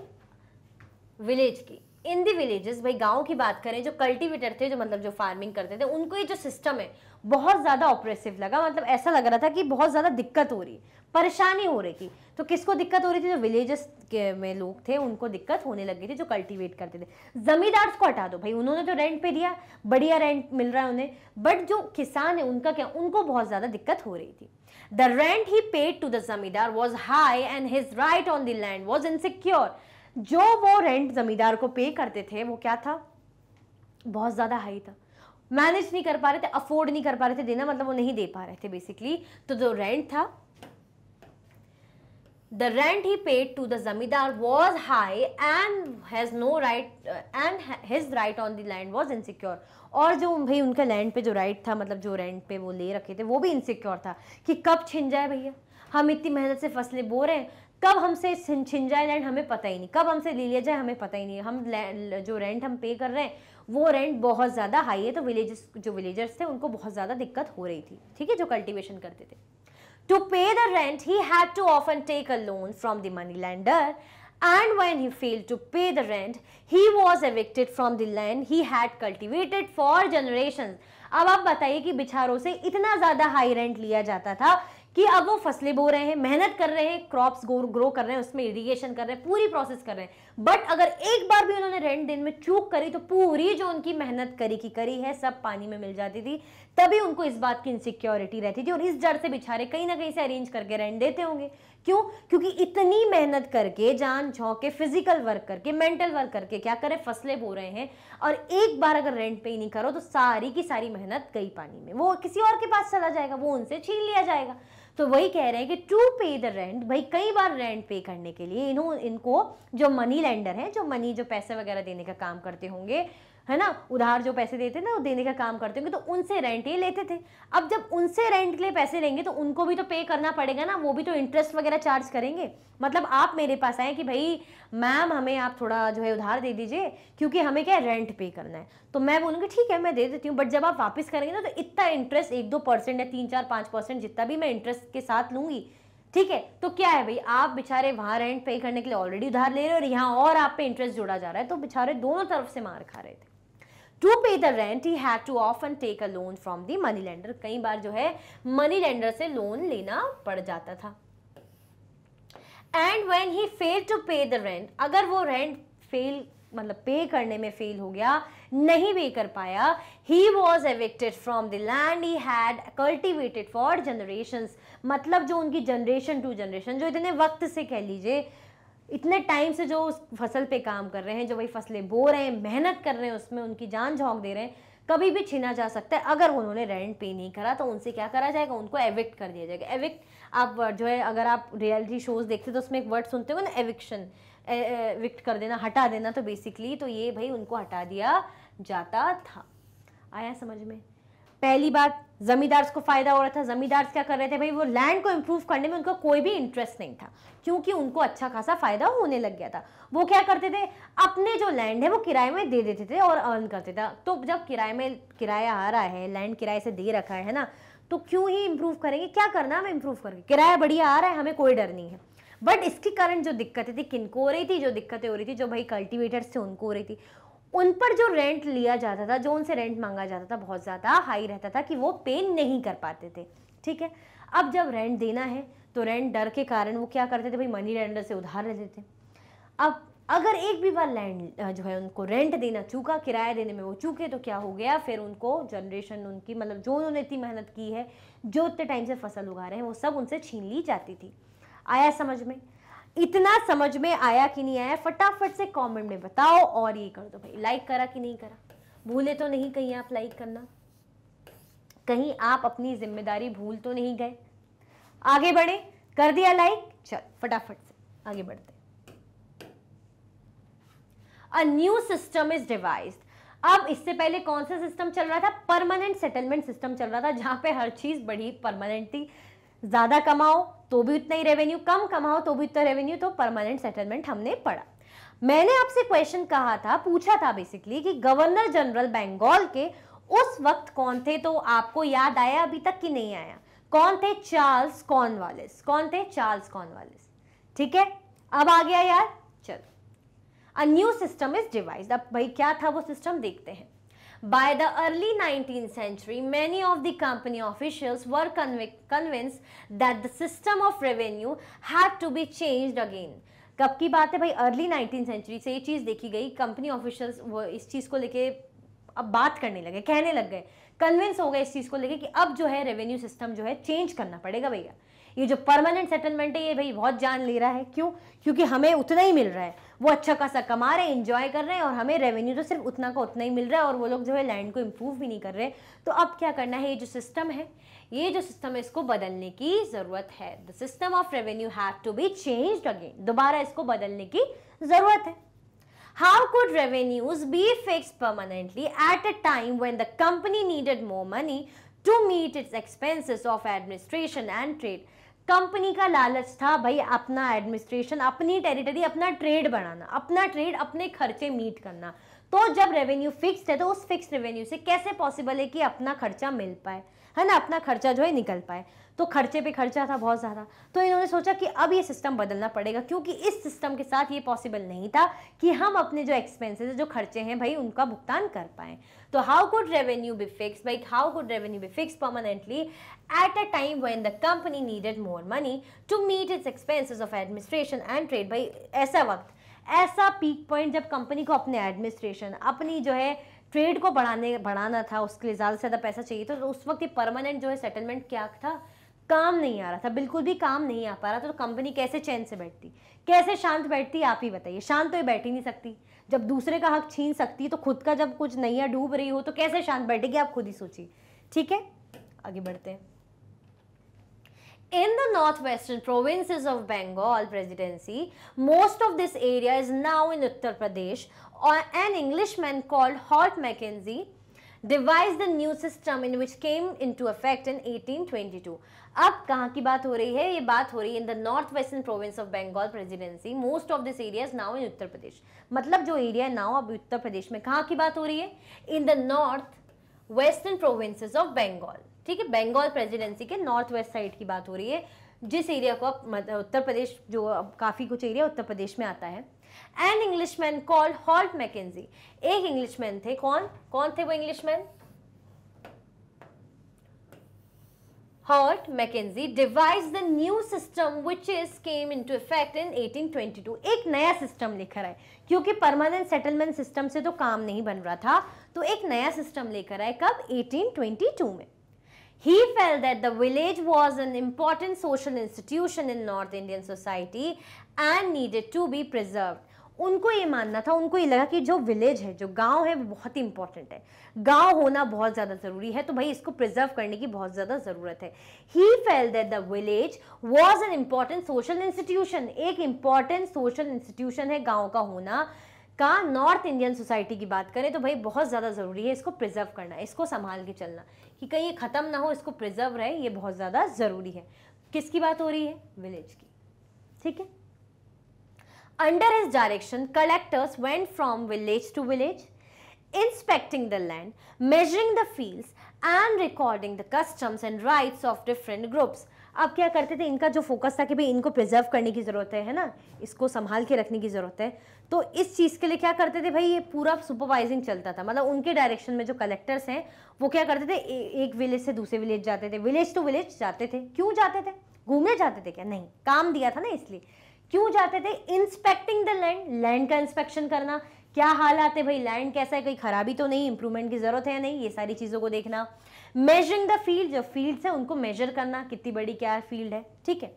विलेज की इन दी विलेजेस भाई गांव की बात करें जो कल्टीवेटर थे जो मतलब जो फार्मिंग करते थे उनको ये जो सिस्टम है बहुत ज़्यादा ऑपरेसिव लगा मतलब ऐसा लग रहा था कि बहुत ज़्यादा दिक्कत हो रही परेशानी हो रही थी तो किसको दिक्कत हो रही थी जो विलेजेस के में लोग थे उनको दिक्कत होने लगी थी जो कल्टीवेट करते थे ज़मींदार को हटा दो भाई उन्होंने तो रेंट पे दिया बढ़िया रेंट मिल रहा है उन्हें बट जो किसान है उनका क्या उनको बहुत ज़्यादा दिक्कत हो रही थी the rent he paid to the zamindar was high and his right on the land was insecure जो वो रेंट ज़मींदार को पे करते थे वो क्या था बहुत ज़्यादा हाई था मैनेज नहीं कर पा रहे थे अफोर्ड नहीं कर पा रहे थे देना मतलब वो नहीं दे पा रहे थे बेसिकली तो जो रेंट था the rent he paid to the zamindar was high and has no right and his right on the land was insecure और जो भाई उनका लैंड पे जो राइट था मतलब जो रेंट पे वो ले रखे थे वो भी इनसिक्योर था कि कब छिन जाए भैया हम इतनी मेहनत से फसलें बो रहे हैं कब हमसे छिन जाए लैंड हमें पता ही नहीं कब हमसे ले लिया जाए हमें पता ही नहीं हम जो रेंट हम पे कर रहे हैं वो रेंट बहुत ज़्यादा हाई है तो विलेजेस जो विलेजर्स थे उनको बहुत ज़्यादा दिक्कत हो रही थी ठीक है जो कल्टिवेशन करते थे to pay the rent he had to often take a loan from the money lender and when he fail to pay the rent he was evicted from the land he had cultivated for generation अब आप बताइए कि बिछारों से इतना ज़्यादा high rent लिया जाता था कि अब वो फसलें बो रहे हैं मेहनत कर रहे हैं क्रॉप्स ग्रो कर रहे हैं उसमें इरिगेशन कर रहे हैं पूरी प्रोसेस कर रहे हैं बट अगर एक बार भी उन्होंने रेंट दिन में चूक करी तो पूरी जो उनकी मेहनत करी की करी है सब पानी में मिल जाती थी तभी उनको इस बात की इनसिक्योरिटी रहती थी और इस जड़ से बिछारे कहीं ना कहीं से अरेंज करके रेंट देते होंगे क्यों क्योंकि इतनी मेहनत करके जान झोंक के फिजिकल वर्क करके मेंटल वर्क करके क्या करें फसलें बो रहे हैं और एक बार अगर रेंट पे ही नहीं करो तो सारी की सारी मेहनत गई पानी में वो किसी और के पास चला जाएगा वो उनसे छीन लिया जाएगा तो वही कह रहे हैं कि टू पे द रेंट भाई कई बार रेंट पे करने के लिए इन्हों इनको जो मनी लेंडर हैं जो मनी जो पैसे वगैरह देने का काम करते होंगे है ना उधार जो पैसे देते ना वो देने का काम करते होंगे तो उनसे रेंट ये लेते थे अब जब उनसे रेंट के लिए पैसे लेंगे तो उनको भी तो पे करना पड़ेगा ना वो भी तो इंटरेस्ट वगैरह चार्ज करेंगे मतलब आप मेरे पास आए कि भाई मैम हमें आप थोड़ा जो है उधार दे दीजिए क्योंकि हमें क्या रेंट पे करना है तो मैं बोलूँगी ठीक है मैं दे देती हूँ बट जब आप वापस करेंगे ना तो इतना इंटरेस्ट एक दो परसेंट या तीन चार पाँच परसेंट जितना भी मैं इंटरेस्ट के साथ लूँगी ठीक है तो क्या है भाई आप बेचारे वहाँ रेंट पे करने के लिए ऑलरेडी उधार ले रहे हो और यहाँ और आप पे इंटरेस्ट जोड़ा जा रहा है तो बेचारे दोनों तरफ से मार खा रहे थे to pay the rent he had to often take a loan from the money lender कई बार जो है मनी लेंडर से लोन लेना पड़ जाता था and when he fail to pay the rent अगर वो रेंट फेल मतलब पे करने में फेल हो गया नहीं पे कर पाया he was evicted from the land he had cultivated for generation मतलब जो उनकी जनरेशन टू जनरेशन जो इतने वक्त से कह लीजिए इतने टाइम से जो उस फसल पे काम कर रहे हैं जो वही फसलें बो रहे हैं मेहनत कर रहे हैं उसमें उनकी जान झोंक दे रहे हैं कभी भी छीना जा सकता है अगर उन्होंने रेंट पे नहीं करा तो उनसे क्या करा जाएगा उनको एविक्ट कर दिया जाएगा एविक्ट आप जो है अगर आप रियलिटी शोज देखते तो उसमें एक वर्ड सुनते हो ना एविक्शन एविक्ट कर देना हटा देना तो बेसिकली तो ये भाई उनको हटा दिया जाता था आया समझ में पहली बात जमींदार्स को फायदा हो रहा था जमींदार्स क्या कर रहे थे भाई वो लैंड को इम्प्रूव करने में उनका कोई भी इंटरेस्ट नहीं था क्योंकि उनको अच्छा खासा फायदा होने लग गया था वो क्या करते थे अपने जो लैंड है वो किराए में दे देते थे और अर्न करते थे तो जब किराए में किराया आ रहा है लैंड किराए से दे रखा है ना तो क्यों ही इम्प्रूव करेंगे क्या करना हमें इम्प्रूव करेंगे किराया बढ़िया आ रहा है हमें कोई डर नहीं है बट इसके कारण जो दिक्कतें थी किनको हो रही थी जो दिक्कतें हो रही थी जो भाई कल्टिवेटर्स थे उनको हो रही थी उन पर जो रेंट लिया जाता था जो उनसे रेंट मांगा जाता था बहुत ज़्यादा हाई रहता था कि वो पे नहीं कर पाते थे ठीक है अब जब रेंट देना है तो रेंट डर के कारण वो क्या करते थे भाई मनी लैंडर से उधार लेते थे अब अगर एक भी बार लैंड जो है उनको रेंट देना चूका किराया देने में वो चूके तो क्या हो गया फिर उनको जनरेशन उनकी मतलब जो उन्होंने इतनी मेहनत की है जो इतने टाइम से फसल उगा रहे हैं वो सब उनसे छीन ली जाती थी आया समझ में इतना समझ में आया कि नहीं आया फटाफट से कमेंट में बताओ और ये कर दो भाई लाइक करा कि नहीं करा भूले तो नहीं कहीं आप लाइक करना कहीं आप अपनी जिम्मेदारी भूल तो नहीं गए आगे बढ़े कर दिया लाइक चल फटाफट से आगे बढ़ते a new system is devised अब इससे पहले कौन सा सिस्टम चल रहा था परमानेंट सेटलमेंट सिस्टम चल रहा था जहां पे हर चीज बड़ी परमानेंट थी ज्यादा कमाओ तो भी उतना ही रेवेन्यू कम कमाओ तो भी उतना रेवेन्यू तो परमानेंट सेटलमेंट हमने पढ़ा मैंने आपसे क्वेश्चन कहा था पूछा था बेसिकली कि गवर्नर जनरल बंगाल के उस वक्त कौन थे तो आपको याद आया अभी तक कि नहीं आया कौन थे चार्ल्स कॉर्नवालिस कौन थे चार्ल्स कॉर्नवालिस ठीक है अब आ गया यार चलो a new system is devise अब भाई क्या था वो सिस्टम देखते हैं By the early 19th century, many of the company officials were conv convinced that the system of revenue had to be changed again. कब की बात है भाई अर्ली नाइनटीन सेंचुरी से ये चीज़ देखी गई कंपनी ऑफिशियल्स वो इस चीज़ को लेके अब बात करने लगे कहने लग गए कन्विंस हो गए इस चीज़ को लेके कि अब जो है रेवेन्यू सिस्टम जो है चेंज करना पड़ेगा भैया ये जो परमानेंट सेटलमेंट है ये भाई बहुत जान ले रहा है क्यों क्योंकि हमें उतना ही मिल रहा है वो अच्छा खासा कमा रहे हैं इंजॉय कर रहे हैं और हमें रेवेन्यू तो सिर्फ उतना का उतना ही मिल रहा है और वो लोग जो है लैंड को इम्प्रूव भी नहीं कर रहे तो अब क्या करना है ये जो सिस्टम है ये जो सिस्टम है इसको बदलने की ज़रूरत है the system of revenue have to be change again दोबारा इसको बदलने की ज़रूरत है How could revenues be fixed permanently at a time when the company needed more money to meet its expenses of administration and trade? Company का लालच था भाई अपना एडमिनिस्ट्रेशन अपनी टेरिटरी अपना ट्रेड बनाना अपना ट्रेड अपने खर्चे मीट करना तो जब रेवेन्यू फिक्स्ड है तो उस फिक्स रेवेन्यू से कैसे पॉसिबल है कि अपना खर्चा मिल पाए है ना अपना खर्चा जो है निकल पाए तो खर्चे पे खर्चा था बहुत ज़्यादा तो इन्होंने सोचा कि अब ये सिस्टम बदलना पड़ेगा क्योंकि इस सिस्टम के साथ ये पॉसिबल नहीं था कि हम अपने जो एक्सपेंसेस जो खर्चे हैं भाई उनका भुगतान कर पाएँ तो how could revenue be fix भाई how could revenue be fix permanently at a time when the company needed more money to meet its expenses of administration and trade भाई ऐसा वक्त ऐसा पीक पॉइंट जब कंपनी को अपने administration अपनी जो है ट्रेड को बढ़ाने बढ़ाना था उसके लिए ज़्यादा से ज़्यादा पैसा चाहिए था तो उस वक्त ये परमानेंट जो है सेटलमेंट क्या था काम नहीं आ रहा था बिल्कुल भी काम नहीं आ पा रहा था तो कंपनी कैसे चैन से बैठती कैसे शांत बैठती आप ही बताइए शांत तो ये बैठ ही नहीं सकती जब दूसरे का हक छीन सकती तो खुद का जब कुछ नैया डूब रही हो तो कैसे शांत बैठेगी आप खुद ही सोचिए ठीक है आगे बढ़ते हैं In the northwestern provinces of Bengal presidency, most of this area is now in Uttar Pradesh, or an Englishman called Holt Mackenzie devised the new system in which came into effect in 1822. अब कहाँ की बात हो रही है ये बात हो रही है in the north western province of Bengal presidency most of this areas now in Uttar Pradesh मतलब जो एरिया नाउ अब उत्तर प्रदेश में कहाँ की बात हो रही है in the north western provinces of Bengal ठीक है बंगाल प्रेसिडेंसी के नॉर्थ वेस्ट साइड की बात हो रही है जिस एरिया को अब उत्तर प्रदेश जो अब काफ़ी कुछ एरिया उत्तर प्रदेश में आता है an Englishman called Holt Mackenzie एक इंग्लिशमैन थे कौन कौन थे वो Englishman Holt Mackenzie devised the new system which is came into effect in 1822 एक नया सिस्टम लेकर आए क्योंकि परमानेंट सेटलमेंट सिस्टम से तो काम नहीं बन रहा था तो एक नया सिस्टम लेकर आए कब 1822 में He felt that the village was an important social institution in North Indian society and needed to be preserved. उनको ये मानना था उनको ये लगा कि जो विलेज है जो गांव है वो बहुत ही इंपॉर्टेंट है गांव होना बहुत ज़्यादा ज़रूरी है तो भाई इसको प्रिजर्व करने की बहुत ज़्यादा ज़रूरत है he felt that the village was an important social institution एक इम्पॉर्टेंट सोशल इंस्टीट्यूशन है गांव का होना का नॉर्थ इंडियन सोसाइटी की बात करें तो भाई बहुत ज़्यादा ज़रूरी है इसको प्रिजर्व करना इसको संभाल के चलना कि कहीं ये ख़त्म ना हो इसको प्रिजर्व रहे ये बहुत ज़्यादा ज़रूरी है किसकी बात हो रही है विलेज की ठीक है under his direction collectors went from village to village inspecting the land measuring the fields and recording the customs and rights of different groups आप क्या करते थे इनका जो फोकस था कि भाई इनको प्रिजर्व करने की ज़रूरत है है ना इसको संभाल के रखने की ज़रूरत है तो इस चीज़ के लिए क्या करते थे भाई ये पूरा सुपरवाइजिंग चलता था मतलब उनके डायरेक्शन में जो कलेक्टर्स हैं वो क्या करते थे ए, एक विलेज से दूसरे विलेज जाते थे विलेज टू विलेज जाते थे क्यों जाते थे घूमने जाते थे क्या नहीं काम दिया था ना इसलिए क्यों जाते थे इंस्पेक्टिंग द लैंड लैंड का इंस्पेक्शन करना क्या हालात है भाई लैंड कैसा है कोई खराबी तो नहीं इंप्रूवमेंट की ज़रूरत है या नहीं ये सारी चीज़ों को देखना मेजरिंग द फील्ड जो फील्ड है उनको मेजर करना कितनी बड़ी क्या फील्ड है ठीक है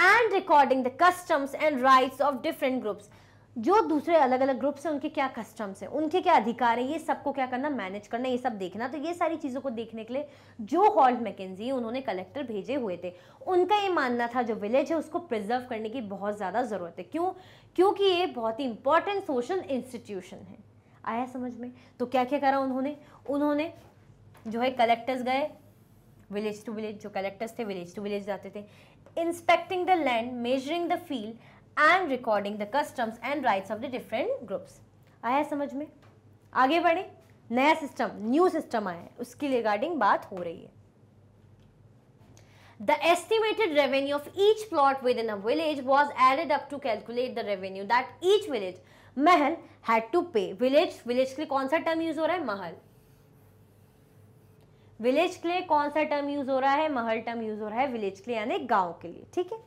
and recording the customs and rights of different groups जो दूसरे अलग अलग ग्रुप्स हैं उनके क्या कस्टम्स हैं उनके क्या अधिकार हैं ये सबको क्या करना मैनेज करना ये सब देखना तो ये सारी चीज़ों को देखने के लिए जो हॉल्ट मैकेजी उन्होंने कलेक्टर भेजे हुए थे उनका ये मानना था जो विलेज है उसको प्रिजर्व करने की बहुत ज़्यादा ज़रूरत है क्यों क्योंकि ये बहुत ही इंपॉर्टेंट सोशल इंस्टीट्यूशन है आया समझ में तो क्या क्या करा उन्होंने उन्होंने जो है कलेक्टर्स गए विलेज टू विलेज जो कलेक्टर्स थे विलेज टू विलेज जाते थे inspecting the land measuring the field and recording the customs and rights of the different groups आया समझ में आगे बढ़े नया सिस्टम न्यू सिस्टम आया है उसके रिगार्डिंग बात हो रही है The estimated revenue of each plot within a village was added up to calculate the revenue that each village महल had to pay. Village, village के लिए कौन सा term use हो रहा है महल विलेज के लिए कौन सा टर्म यूज हो रहा है महल टर्म यूज हो रहा है विलेज के लिए यानी गांव के लिए ठीक है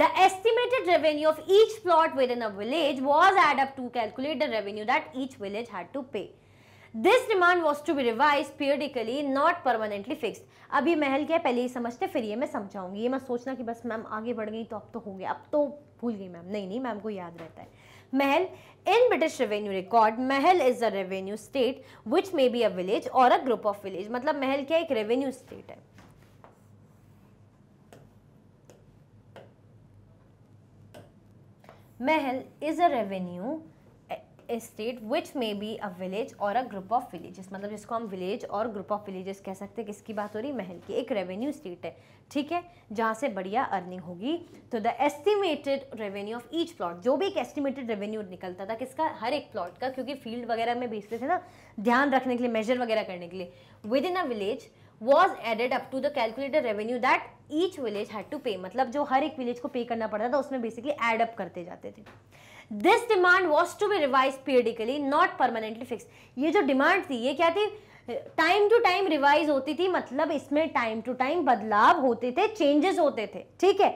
the estimated revenue of each plot within village was add up calculate the revenue that each village had to pay this demand was to be revise periodically not permanently fix अभी महल क्या पहले ही समझते फिर ये मैं समझाऊंगी ये मैं सोचना कि बस मैम आगे बढ़ गई तो अब तो हो गया अब तो भूल गई मैम नहीं नहीं मैम को याद रहता है महल In British revenue record, Mahal is a revenue state which may be a village or a group of village. मतलब महल क्या एक revenue state है Mahal is a revenue estate which may be a village or a group of villages मतलब जिसको हम village और group of villages कह सकते हैं किसकी बात हो रही महल की एक रेवेन्यू स्टेट है ठीक है जहाँ से बढ़िया अर्निंग होगी तो the estimated revenue of each plot जो भी एक एस्टिमेटेड रेवेन्यू निकलता था किसका हर एक प्लॉट का क्योंकि फील्ड वगैरह में बेचते थे ना ध्यान रखने के लिए मेजर वगैरह करने के लिए within a village was added up to the calculated revenue that each village had to pay मतलब जो हर एक विलेज को पे करना पड़ता था उसमें बेसिकली एडअप करते जाते थे this demand was to be revise periodically not permanently fix ये जो डिमांड थी ये क्या थी टाइम टू टाइम रिवाइज होती थी मतलब इसमें टाइम टू टाइम बदलाव होते थे चेंजेस होते थे ठीक है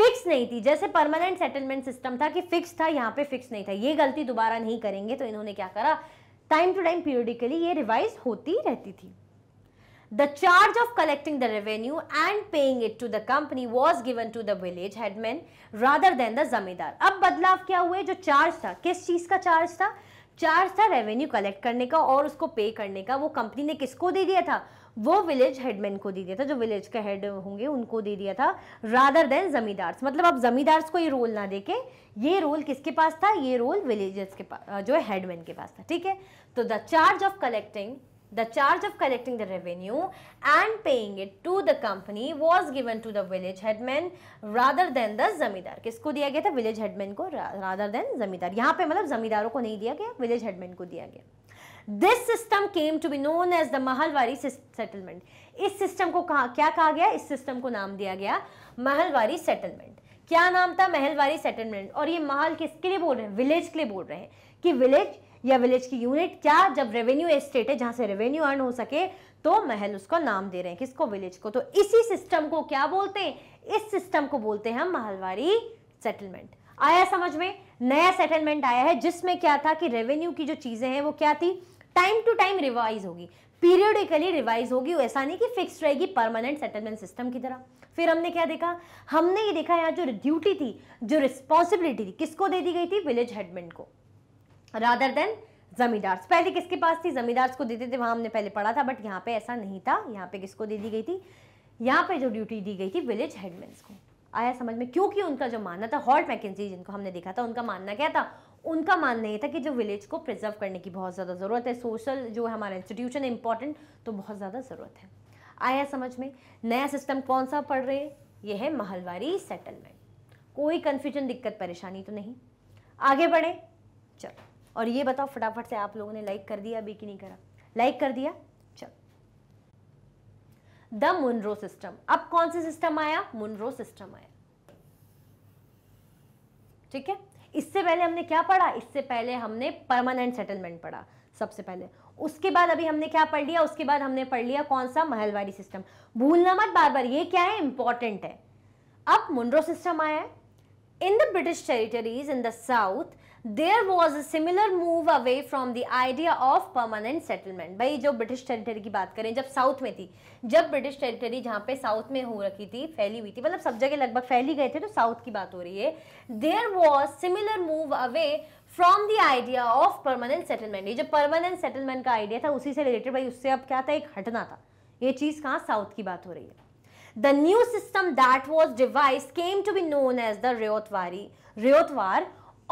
फिक्स नहीं थी जैसे परमानेंट सेटलमेंट सिस्टम था कि फिक्स था यहाँ पे फिक्स नहीं था ये गलती दोबारा नहीं करेंगे तो इन्होंने क्या करा टाइम टू टाइम पीरियडिकली ये रिवाइज होती रहती थी The charge of collecting the revenue and paying it to the company was given to the village headman rather than the zamindar. अब बदलाव क्या हुए jo charge tha kis cheez ka charge tha charge tha revenue collect karne ka aur usko pay karne ka wo company ne kisko de diya tha वो village headman को दे दिया था जो विलेज के हेड होंगे उनको दे दिया था रादर देन जमींदार्स मतलब अब जमींदार्स को ये रोल ना दे के ये रोल किसके पास था ये रोल विलेजर्स के पास जो है हेडमैन के पास था ठीक है तो the charge of collecting The charge of collecting the revenue and paying it to the company was given to the village headman rather than the zamindar. किसको दिया गया था village headman को rather than zamindar. यहाँ पे मतलब जमींदारों को नहीं दिया गया village headman को दिया गया this system came to be known as the Mahalwari settlement इस सिस्टम को कहा क्या कहा गया इस सिस्टम को नाम दिया गया महलवारी सेटलमेंट क्या नाम था महलवारी सेटलमेंट और ये महल किसके लिए बोल रहे हैं विलेज के लिए बोल रहे हैं कि विलेज या विलेज की यूनिट क्या जब रेवेन्यू एस्टेट है जहां से रेवेन्यू अर्न हो सके तो महल उसको नाम दे रहे हैं किसको विलेज को तो इसी सिस्टम को क्या बोलते हैं इस सिस्टम को बोलते हैं हम महलवारी सेटलमेंट आया समझ में नया सेटलमेंट आया है जिसमें क्या था कि रेवेन्यू की जो चीज़ें हैं वो क्या थी टाइम टू टाइम रिवाइज होगी पीरियडिकली रिवाइज होगी ऐसा नहीं कि फिक्स रहेगी परमानेंट सेटलमेंट सिस्टम की तरह फिर हमने क्या देखा हमने ये देखा यहाँ जो ड्यूटी थी जो रिस्पॉन्सिबिलिटी थी किसको दे दी गई थी विलेज हेडमेंट को रादर देन जमींदार्स पहले किसके पास थी जमींदार्स को देते थे वहाँ हमने पहले पढ़ा था बट यहाँ पे ऐसा नहीं था यहाँ पे किसको दे दी गई थी यहाँ पे जो ड्यूटी दी गई थी विलेज हेडमैन को आया समझ में क्योंकि उनका जो मानना था हॉल्ट मैकेजी जिनको हमने देखा था उनका मानना क्या था उनका मानना ये था कि जो विलेज को प्रिजर्व करने की बहुत ज़्यादा ज़रूरत है सोशल जो है हमारा इंस्टीट्यूशन है इंपॉर्टेंट तो बहुत ज़्यादा ज़रूरत है आया समझ में नया सिस्टम कौन सा पढ़ रहे ये है महलवारी सेटलमेंट कोई कन्फ्यूजन दिक्कत परेशानी तो नहीं आगे बढ़े चलो और ये बताओ फटाफट से आप लोगों ने लाइक कर दिया अभी कि नहीं करा लाइक कर दिया चल द मुनरो सिस्टम अब कौन सा सिस्टम आया मुनरो सिस्टम आया ठीक है इससे पहले हमने क्या पढ़ा इससे पहले हमने परमानेंट सेटलमेंट पढ़ा सबसे पहले उसके बाद अभी हमने क्या पढ़ लिया उसके बाद हमने पढ़ लिया कौन सा महलवाड़ी सिस्टम भूलना मत बार बार ये क्या है इंपॉर्टेंट है अब मुनरो सिस्टम आया है in the British territories in the south there was a similar move away from the idea of permanent settlement भाई जो ब्रिटिश टेरिटरी की बात करें जब साउथ में थी जब ब्रिटिश टेरिटरी जहाँ पे साउथ में हो रखी थी फैली हुई थी मतलब सब जगह लगभग फैली गए थे तो साउथ की बात हो रही है there was similar move away from the idea of permanent settlement ये जो परमानेंट सेटलमेंट का आइडिया था उसी से रिलेटेड भाई उससे अब क्या था एक हटना था ये चीज़ कहाँ साउथ की बात हो रही है the new system that was devised came to be known as the Ryotwari, Ryotwar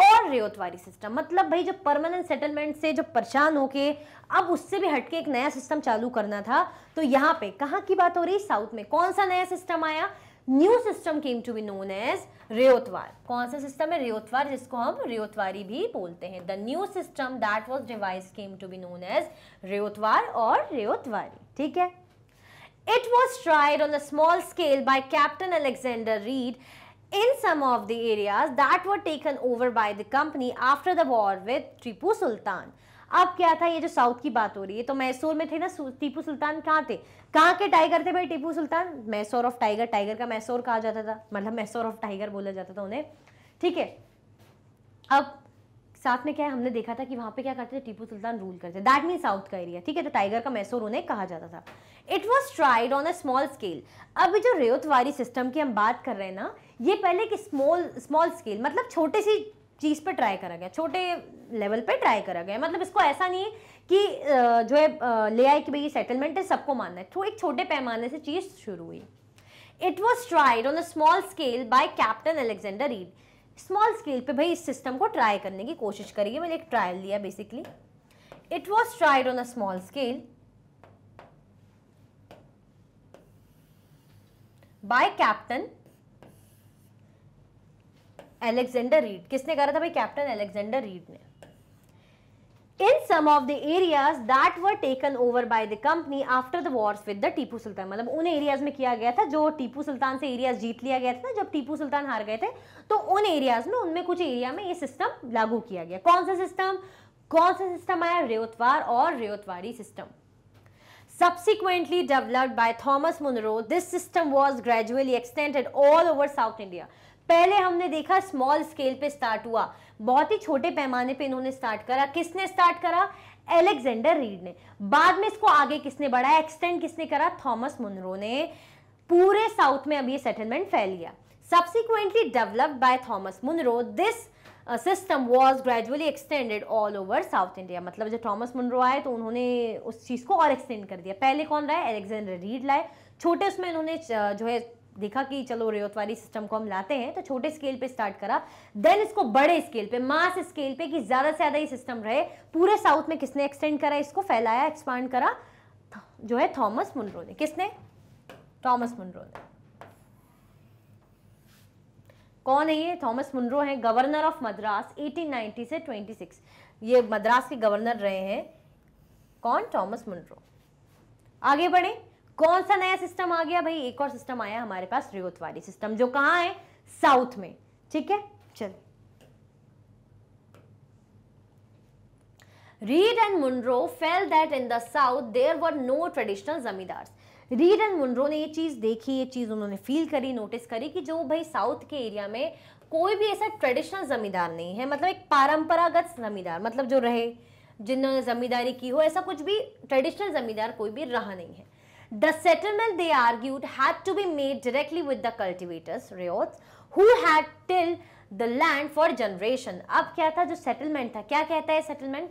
और रेओतवारी सिस्टम मतलब भाई जब परमानेंट सेटलमेंट से जब परेशान होके अब उससे भी हटके एक नया सिस्टम चालू करना था तो यहाँ पे कहाँ की बात हो रही साउथ में कौन सा नया सिस्टम आया new system came to be known as ryotwar कौन सा सिस्टम है रेओतवार जिसको हम रेओतवारी भी बोलते हैं the new system that was devise came to be known as ryotwar और रेओतवारी ठीक है It was tried on a small scale by Captain Alexander Reed in some of the areas that were taken over by the company after the war with Tipu Sultan. अब क्या था ये जो south की बात हो रही है तो मैसूर में थे ना टीपू सुल्तान कहाँ थे कहाँ के टाइगर थे भाई Tipu Sultan Mysore of tiger tiger का मैसूर कहा जाता था मतलब मैसूर ऑफ टाइगर बोला जाता था उन्हें ठीक है अब साथ में क्या है हमने देखा था कि वहां पे क्या करते थे टीपू सुल्तान रूल करते दैट मीन साउथ का एरिया ठीक है तो टाइगर का मैसूर उन्हें कहा जाता था it was tried on a small scale अब जो वाली सिस्टम की हम बात कर रहे हैं ना ये पहले कि स्मॉल स्मॉल स्केल मतलब छोटे सी चीज़ पे ट्राई करा गया छोटे लेवल पे ट्राई करा गया मतलब इसको ऐसा नहीं है कि जो है ले आए कि भाई ये सेटलमेंट है सबको मानना है तो एक छोटे पैमाने से चीज़ शुरू हुई it was tried on a small scale by captain Alexander Read small scale पे भाई इस सिस्टम को ट्राई करने की कोशिश करेगी मैंने एक ट्रायल लिया basically it was tried on a small scale by captain Alexander Read किसने करा था भाई कैप्टन एलेक्जेंडर रीड ने in some of the areas that were taken over by the company after the wars with the Tipu Sultan मतलब उन areas में किया गया था जो टीपू सुल्तान से एरियाज जीत लिया गया था ना जब टीपू सुल्तान हार गए थे तो उन एरियाज में उनमें कुछ एरिया में ये सिस्टम लागू किया गया कौन सा सिस्टम कौन सा सिस्टम आया रेवतवार और ryotwari system Subsequently developed by Thomas Munro, this system was gradually extended all over South India. पहले हमने देखा स्मॉल स्केल पे स्टार्ट हुआ बहुत ही छोटे पैमाने पे इन्होंने स्टार्ट करा किसने स्टार्ट करा एलेक्जेंडर रीड ने बाद में इसको आगे किसने बढ़ाया एक्सटेंड किसने करा थॉमस मुनरो ने पूरे साउथ में अब ये सेटलमेंट फैल गया subsequently developed by Thomas Munro this system was gradually extended all over south India मतलब जब थॉमस मुंड्रो आए तो उन्होंने उस चीज़ को और एक्सटेंड कर दिया पहले कौन रहा है एलेक्जेंडर रीड लाए छोटे उसमें उन्होंने जो है देखा कि चलो रेवतवारी सिस्टम को हम लाते हैं तो छोटे स्केल पे स्टार्ट करा देन इसको बड़े स्केल पे मास स्केल पे कि ज़्यादा से ज़्यादा ये सिस्टम रहे पूरे साउथ में किसने एक्सटेंड करा इसको फैलाया एक्सपांड करा जो है थॉमस मुंड्रो ने किसने थॉमस मुंड्रो ने कौन है ये थॉमस मुनरो हैं गवर्नर ऑफ मद्रास 1890 से 26 ये मद्रास के गवर्नर रहे हैं कौन थॉमस मुनरो आगे बढ़े कौन सा नया सिस्टम आ गया भाई एक और सिस्टम आया हमारे पास रियोतवाड़ी सिस्टम जो कहाँ है साउथ में ठीक है चल Read and Munro felt that in the south there were no traditional zamindars Read and Munro ने ये चीज़ देखी ये चीज़ उन्होंने फील करी नोटिस करी कि जो भाई साउथ के एरिया में कोई भी ऐसा ट्रेडिशनल जमींदार नहीं है मतलब एक पारंपरागत जमींदार मतलब जो रहे जिन्होंने जमींदारी की हो ऐसा कुछ भी ट्रेडिशनल जमींदार कोई भी रहा नहीं है the settlement they argued had to be made directly with the cultivators ryot who had till the land for generation अब क्या था जो सेटलमेंट था क्या कहता है settlement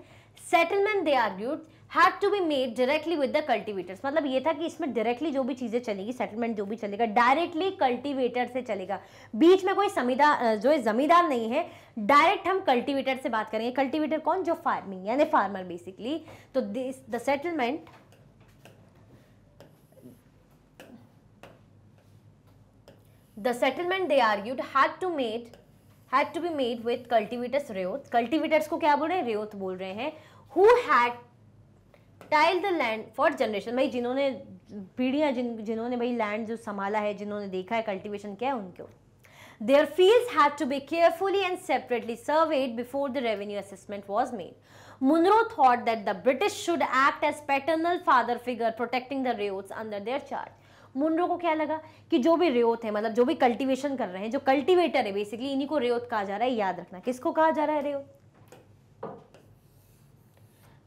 settlement they argued had to be made directly with the cultivators मतलब ये था कि इसमें डायरेक्टली जो भी चीज़ें चलेगी सेटलमेंट जो भी चलेगा डायरेक्टली कल्टीवेटर से चलेगा बीच में कोई समीदा जो है जमींदार नहीं है डायरेक्ट हम कल्टीवेटर से बात करेंगे कल्टीवेटर कौन जो फार्मिंग यानी फार्मर बेसिकली तो this the settlement the settlement they argued had to made had to be made with cultivators ryot cultivators को क्या बोल रहे हैं रेओत बोल रहे हैं who had till the land for generation भाई जिन्होंने पीढ़ियाँ जिन जिन्होंने भाई लैंड जो संभाला है जिन्होंने देखा है कल्टिवेशन क्या है उनको their fields had to be carefully and separately surveyed before the revenue assessment was made Munro thought that the British should act as paternal father figure protecting the ryots under their charge Munro को क्या लगा कि जो भी रेहोत है मतलब जो भी कल्टिवेशन कर रहे हैं जो कल्टीवेटर है बेसिकली इन्हीं को रेहोत कहा जा रहा है याद रखना किसको कहा जा रहा है रेहोत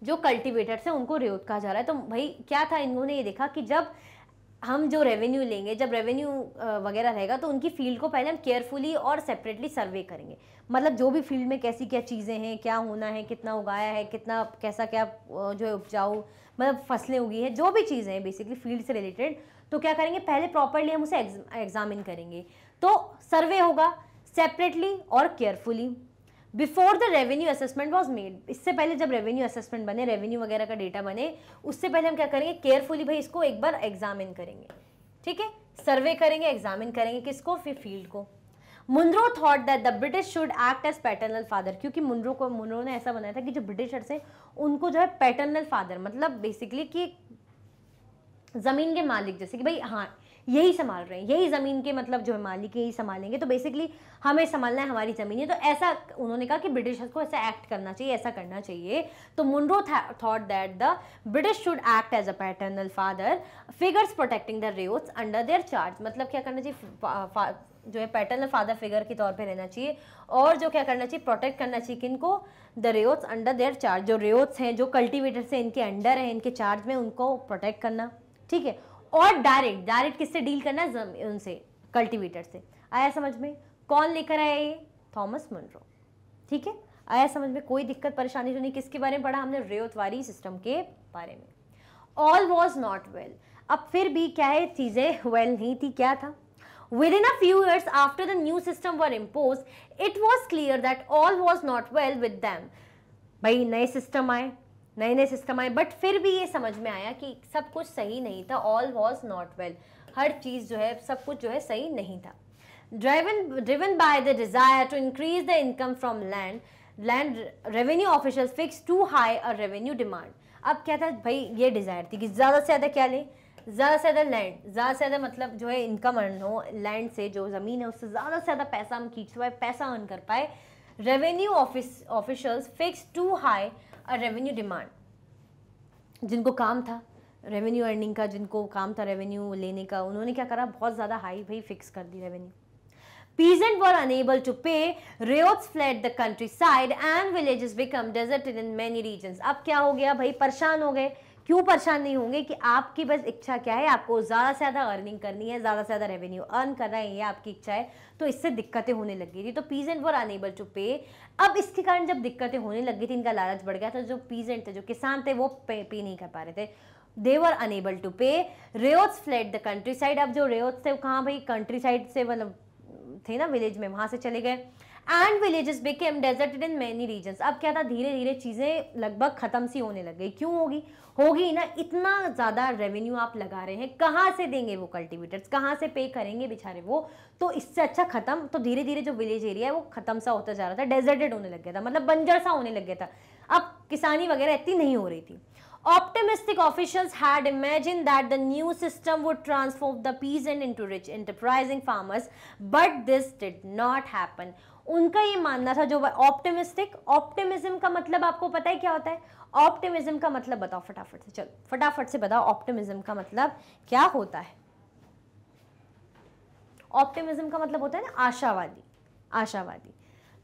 जो कल्टिवेटर्स हैं उनको रेवत कहा जा रहा है तो भाई क्या था इन्होंने ये देखा कि जब हम जो रेवेन्यू लेंगे जब रेवेन्यू वगैरह रहेगा तो उनकी फील्ड को पहले हम केयरफुली और सेपरेटली सर्वे करेंगे मतलब जो भी फील्ड में कैसी क्या चीज़ें हैं क्या होना है कितना उगाया है कितना कैसा क्या जो है उपजाऊ मतलब फसलें उगी हैं जो भी चीज़ें हैं बेसिकली फील्ड से रिलेटेड तो क्या करेंगे पहले प्रॉपरली हम उसे एग्जामिन करेंगे तो सर्वे होगा सेपरेटली और carefully before the revenue assessment was made इससे पहले जब रेवेन्यू असेसमेंट बने रेवेन्यू वगैरह का डेटा बने उससे पहले हम क्या करेंगे केयरफुली भाई इसको एक बार एग्जामिन करेंगे ठीक है सर्वे करेंगे एग्जामिन करेंगे किसको फिर फील्ड को Munro thought that the British should act as paternal father क्योंकि मुंद्रो को मुंद्रो ने ऐसा बनाया था कि जो ब्रिटिशर्स हैं उनको जो है पैटर्नल फादर मतलब बेसिकली कि ज़मीन के मालिक जैसे कि भाई हाँ यही संभाल रहे हैं यही ज़मीन के मतलब जो है मालिक यही संभालेंगे तो बेसिकली हमें संभालना है हमारी ज़मीन है तो ऐसा उन्होंने कहा कि ब्रिटिश को ऐसा एक्ट करना चाहिए ऐसा करना चाहिए तो Munro thought that the British should act as a paternal father figures protecting the ryots under their charge मतलब क्या करना चाहिए जो है पैटर्नल फादर फिगर के तौर पे रहना चाहिए और जो क्या करना चाहिए प्रोटेक्ट करना चाहिए कि इनको the ryots under their charge जो रेट्स हैं जो कल्टीवेटर्स हैं इनके अंडर हैं इनके चार्ज में उनको प्रोटेक्ट करना ठीक है और डायरेक्ट डायरेक्ट किससे डील करना है उनसे कल्टीवेटर से आया समझ में कौन लेकर आया ये थॉमस मुंड्रो ठीक है आया समझ में कोई दिक्कत परेशानी जो तो नहीं किसके बारे में पढ़ा हमने रेतवारी सिस्टम के बारे में ऑल वॉज नॉट वेल अब फिर भी क्या है चीज़ें वेल नहीं थी क्या था in a few years after the new system were impose it was clear that all was not well with them भाई नए सिस्टम आए नए नए सिस्टम आए बट फिर भी ये समझ में आया कि सब कुछ सही नहीं था ऑल वॉज नॉट वेल हर चीज़ जो है सब कुछ जो है सही नहीं था driven driven by the desire to increase the income from land land revenue official fix too high और रेवेन्यू डिमांड अब क्या था भाई ये डिज़ायर थी कि ज़्यादा से ज़्यादा क्या लें ज़्यादा से ज़्यादा लैंड ज़्यादा से ज़्यादा मतलब जो है इनकम अर्न हो लैंड से जो ज़मीन है उससे ज़्यादा से ज़्यादा पैसा हम खींच पाए पैसा अर्न कर पाए revenue office officials fix too high a revenue demand जिनको काम था रेवेन्यू अर्निंग का जिनको काम था रेवेन्यू लेने का उन्होंने क्या करा बहुत ज़्यादा हाई भाई फिक्स कर दी revenue peasant were unable to pay ryots fled the countryside and villages become deserted in many region अब क्या हो गया भाई परेशान हो गए क्यों परेशान नहीं होंगे कि आपकी बस इच्छा क्या है आपको ज़्यादा से ज़्यादा अर्निंग करनी है ज़्यादा से ज़्यादा रेवेन्यू अर्न करना है ये आपकी इच्छा है तो इससे दिक्कतें होने लग गई थी तो peasant were unable to pay अब इसके कारण जब दिक्कतें होने लग गई थी इनका लालच बढ़ गया था जो पीजेंट थे जो किसान थे वो पे, पे नहीं कर पा रहे थे दे वर unable to pay ryots fled the countryside अब जो रेओत्स थे कहाँ भाई कंट्री साइड से मतलब थे ना विलेज में वहाँ से चले गए and villages became deserted in many region अब क्या था धीरे धीरे चीज़ें लगभग ख़त्म सी होने लग गई क्यों होगी होगी ना इतना ज़्यादा रेवेन्यू आप लगा रहे हैं कहाँ से देंगे वो कल्टिवेटर्स कहाँ से पे करेंगे बेचारे वो तो इससे अच्छा ख़त्म तो धीरे धीरे जो विलेज एरिया है वो ख़त्म सा होता जा रहा था डेजर्टेड होने लग गया था मतलब बंजर सा होने लग गया था अब किसानी वगैरह इतनी नहीं हो रही थी Optimistic officials had imagined that the new system would transform the peasant into rich enterprising farmers but this did not happen उनका ये मानना था जो ऑप्टिमिस्टिक ऑप्टिमिज्म का मतलब आपको पता है क्या होता है ऑप्टिमिज्म का मतलब बताओ फटाफट से चलो फटाफट से बताओ ऑप्टिमिज्म का मतलब क्या होता है ऑप्टिमिज्म का मतलब होता है ना आशावादी आशावादी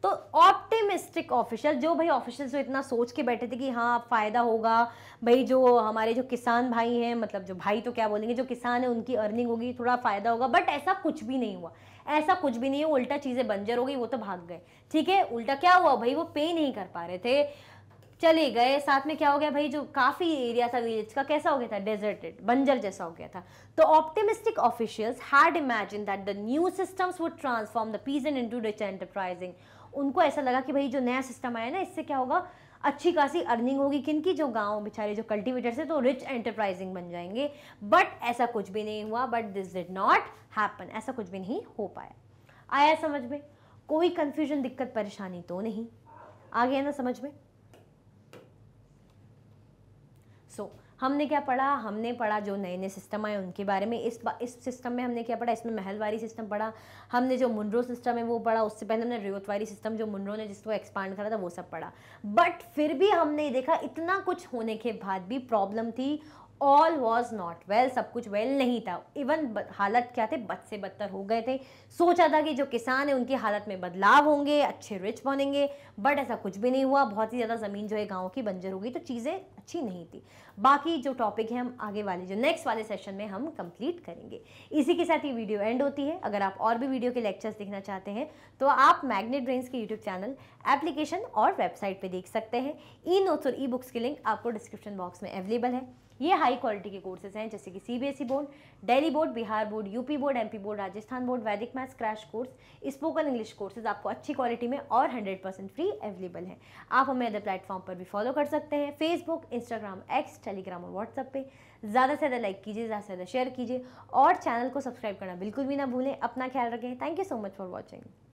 तो ऑप्टिमिस्टिक ऑफिशियल जो भाई ऑफिशियल जो तो इतना सोच के बैठे थे कि हाँ फ़ायदा होगा भाई जो हमारे जो किसान भाई हैं मतलब जो भाई तो क्या बोलेंगे जो किसान है उनकी अर्निंग होगी थोड़ा फ़ायदा होगा बट ऐसा कुछ भी नहीं हुआ ऐसा कुछ भी नहीं है उल्टा चीज़ें बंजर हो गई वो तो भाग गए ठीक है उल्टा क्या हुआ भाई वो पे नहीं कर पा रहे थे चले गए साथ में क्या हो गया भाई जो काफ़ी एरिया था विलेज का कैसा हो गया था डेजर्टेड बंजर जैसा हो गया था तो optimistic officials had imagine that the new systems would transform the peasant into rich enterprising उनको ऐसा लगा कि भाई जो नया सिस्टम आया ना इससे क्या होगा अच्छी खासी अर्निंग होगी किनकी जो गाँव बेचारे जो कल्टिवेटर्स है तो रिच एंटरप्राइजिंग बन जाएंगे बट ऐसा कुछ भी नहीं हुआ but this did not happen ऐसा कुछ भी नहीं हो पाया आया समझ में कोई कंफ्यूजन दिक्कत परेशानी तो नहीं आ गया ना समझ में सो so, हमने क्या पढ़ा हमने पढ़ा जो नए नए सिस्टम आए उनके बारे में इस इस सिस्टम में हमने क्या पढ़ा इसमें महलवारी सिस्टम पढ़ा हमने जो मुनरो सिस्टम है वो पढ़ा उससे पहले हमने रियोतवारी सिस्टम जो मुंड्रो ने जिसको एक्सपांड करा था वो सब पढ़ा बट फिर भी हमने देखा इतना कुछ होने के बाद भी प्रॉब्लम थी ऑल वॉज नॉट वेल सब कुछ वेल well नहीं था इवन हालत क्या थे बद से बदतर हो गए थे सोचा था कि जो किसान है उनकी हालत में बदलाव होंगे अच्छे रिच बनेंगे बट ऐसा कुछ भी नहीं हुआ बहुत ही ज़्यादा ज़मीन जो है गाँव की बंजर हो गई तो चीज़ें अच्छी नहीं थी बाकी जो टॉपिक है हम आगे वाले जो नेक्स्ट वाले सेशन में हम कंप्लीट करेंगे इसी के साथ ये वीडियो एंड होती है अगर आप और भी वीडियो के लेक्चर्स देखना चाहते हैं तो आप मैग्नेट ब्रेन्स के यूट्यूब चैनल एप्लीकेशन और वेबसाइट पर देख सकते हैं ई नोट्स और ई बुक्स की लिंक आपको डिस्क्रिप्शन बॉक्स में अवेलेबल है ये हाई क्वालिटी के कोर्सेज हैं जैसे कि CBSE board Delhi board Bihar board UP board MP board Rajasthan board Vedic maths crash course spoken English courses आपको अच्छी क्वालिटी में और हंड्रेड परसेंट फ्री अवेलेबल हैं आप हमें अदर प्लेटफॉर्म पर भी फॉलो कर सकते हैं फेसबुक इंस्टाग्राम एक्स टेलीग्राम और व्हाट्सअप पर ज़्यादा से ज़्यादा लाइक कीजिए ज़्यादा से ज़्यादा शेयर कीजिए और चैनल को सब्सक्राइब करना बिल्कुल भी ना भूलें अपना ख्याल रखें thank you so much for watching